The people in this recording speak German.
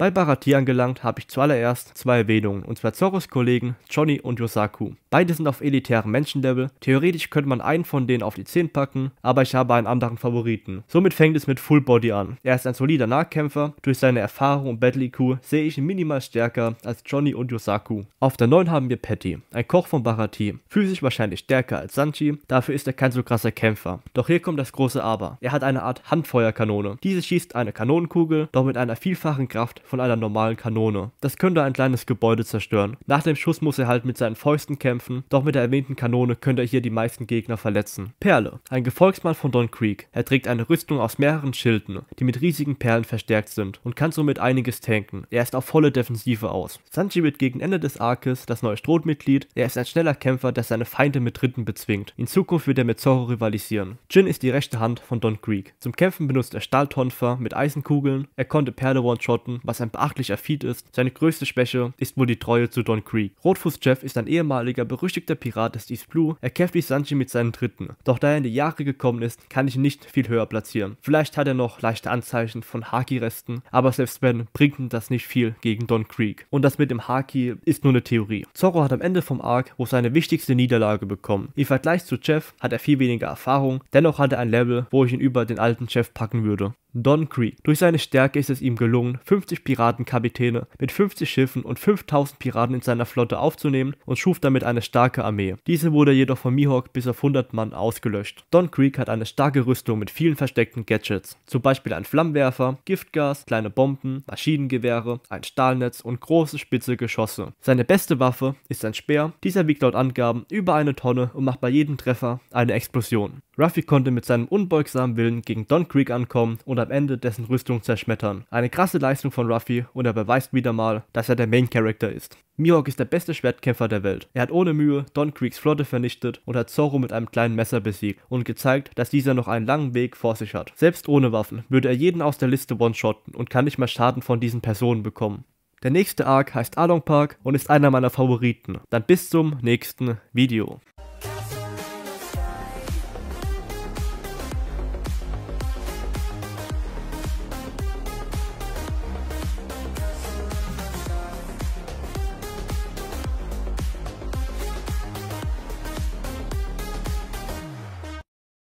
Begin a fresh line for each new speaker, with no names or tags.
Bei Barati angelangt habe ich zuallererst zwei Erwähnungen, und zwar Zorros Kollegen Johnny und Yosaku. Beide sind auf elitärem Menschenlevel, theoretisch könnte man einen von denen auf die 10 packen, aber ich habe einen anderen Favoriten. Somit fängt es mit Full Body an. Er ist ein solider Nahkämpfer, durch seine Erfahrung und Battle IQ sehe ich ihn minimal stärker als Johnny und Yosaku. Auf der 9 haben wir Patty, ein Koch von Baratier, physisch wahrscheinlich stärker als Sanji, dafür ist er kein so krasser Kämpfer. Doch hier kommt das große Aber, er hat eine Art Handfeuerkanone. Diese schießt eine Kanonenkugel, doch mit einer vielfachen Kraft von einer normalen Kanone. Das könnte ein kleines Gebäude zerstören. Nach dem Schuss muss er halt mit seinen Fäusten kämpfen, doch mit der erwähnten Kanone könnte er hier die meisten Gegner verletzen. Perle, ein Gefolgsmann von Don Creek. Er trägt eine Rüstung aus mehreren Schilden, die mit riesigen Perlen verstärkt sind und kann somit einiges tanken. Er ist auf volle Defensive aus. Sanji wird gegen Ende des Arkes das neue Strohmitglied. Er ist ein schneller Kämpfer, der seine Feinde mit Ritten bezwingt. In Zukunft wird er mit Zorro rivalisieren. Jin ist die rechte Hand von Don Creek. Zum Kämpfen benutzt er Stahltonfer mit Eisenkugeln. Er konnte Perle one-shotten, was was ein beachtlicher Feed ist. Seine größte Schwäche ist wohl die Treue zu Don Creek. Rotfuß Jeff ist ein ehemaliger berüchtigter Pirat des East Blue. Er kämpft wie Sanji mit seinen Dritten. Doch da er in die Jahre gekommen ist, kann ich ihn nicht viel höher platzieren. Vielleicht hat er noch leichte Anzeichen von Haki-Resten, aber selbst wenn, bringt ihm das nicht viel gegen Don Creek. Und das mit dem Haki ist nur eine Theorie. Zorro hat am Ende vom Arc wohl seine wichtigste Niederlage bekommen. Im Vergleich zu Jeff hat er viel weniger Erfahrung, dennoch hat er ein Level, wo ich ihn über den alten Jeff packen würde. Don Creek. Durch seine Stärke ist es ihm gelungen, 50 Piratenkapitäne mit 50 Schiffen und 5000 Piraten in seiner Flotte aufzunehmen und schuf damit eine starke Armee. Diese wurde jedoch von Mihawk bis auf 100 Mann ausgelöscht. Don Creek hat eine starke Rüstung mit vielen versteckten Gadgets, zum Beispiel ein Flammenwerfer, Giftgas, kleine Bomben, Maschinengewehre, ein Stahlnetz und große spitze Geschosse. Seine beste Waffe ist ein Speer, dieser wiegt laut Angaben über eine Tonne und macht bei jedem Treffer eine Explosion. Ruffy konnte mit seinem unbeugsamen Willen gegen Don Creek ankommen und und am Ende dessen Rüstung zerschmettern. Eine krasse Leistung von Ruffy und er beweist wieder mal, dass er der Main Character ist. Mihawk ist der beste Schwertkämpfer der Welt. Er hat ohne Mühe Don Creeks Flotte vernichtet und hat Zorro mit einem kleinen Messer besiegt und gezeigt, dass dieser noch einen langen Weg vor sich hat. Selbst ohne Waffen würde er jeden aus der Liste one-shotten und kann nicht mal Schaden von diesen Personen bekommen. Der nächste Arc heißt Along Park und ist einer meiner Favoriten. Dann bis zum nächsten Video.